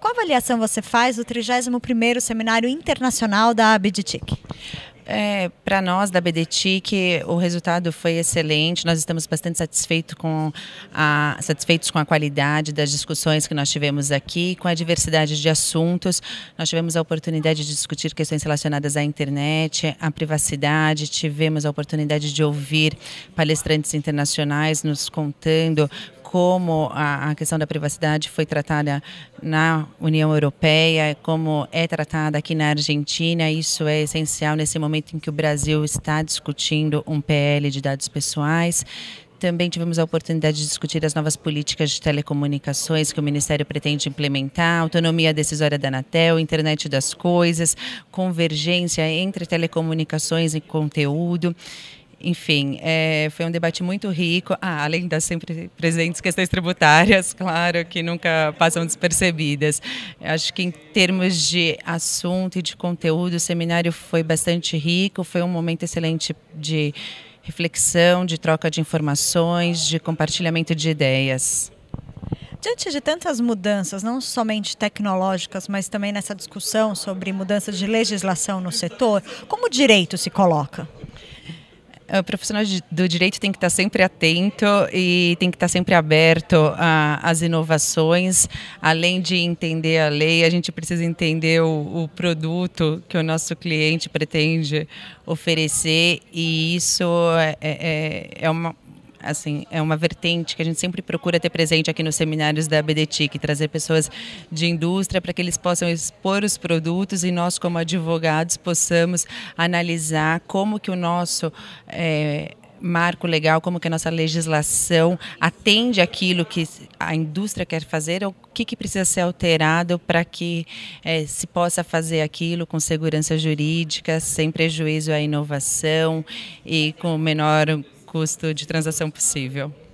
Qual avaliação você faz do 31º Seminário Internacional da BDTIC? É, para nós da BDTIC, o resultado foi excelente. Nós estamos bastante satisfeitos com, a, satisfeitos com a qualidade das discussões que nós tivemos aqui, com a diversidade de assuntos. Nós tivemos a oportunidade de discutir questões relacionadas à internet, à privacidade, tivemos a oportunidade de ouvir palestrantes internacionais nos contando como a, a questão da privacidade foi tratada na União Europeia, como é tratada aqui na Argentina. Isso é essencial nesse momento em que o Brasil está discutindo um PL de dados pessoais. Também tivemos a oportunidade de discutir as novas políticas de telecomunicações que o Ministério pretende implementar, autonomia decisória da Anatel, internet das coisas, convergência entre telecomunicações e conteúdo. Enfim, é, foi um debate muito rico, ah, além das sempre presentes questões tributárias, claro, que nunca passam despercebidas. Acho que em termos de assunto e de conteúdo, o seminário foi bastante rico, foi um momento excelente de reflexão, de troca de informações, de compartilhamento de ideias. Diante de tantas mudanças, não somente tecnológicas, mas também nessa discussão sobre mudanças de legislação no setor, como o direito se coloca? o profissional do direito tem que estar sempre atento e tem que estar sempre aberto às inovações. Além de entender a lei, a gente precisa entender o, o produto que o nosso cliente pretende oferecer e isso é, é, é uma assim, é uma vertente que a gente sempre procura ter presente aqui nos seminários da BDTIC, trazer pessoas de indústria para que eles possam expor os produtos e nós, como advogados, possamos analisar como que o nosso é, marco legal, como que a nossa legislação atende aquilo que a indústria quer fazer, ou o que, que precisa ser alterado para que é, se possa fazer aquilo com segurança jurídica, sem prejuízo à inovação e com o menor custo de transação possível.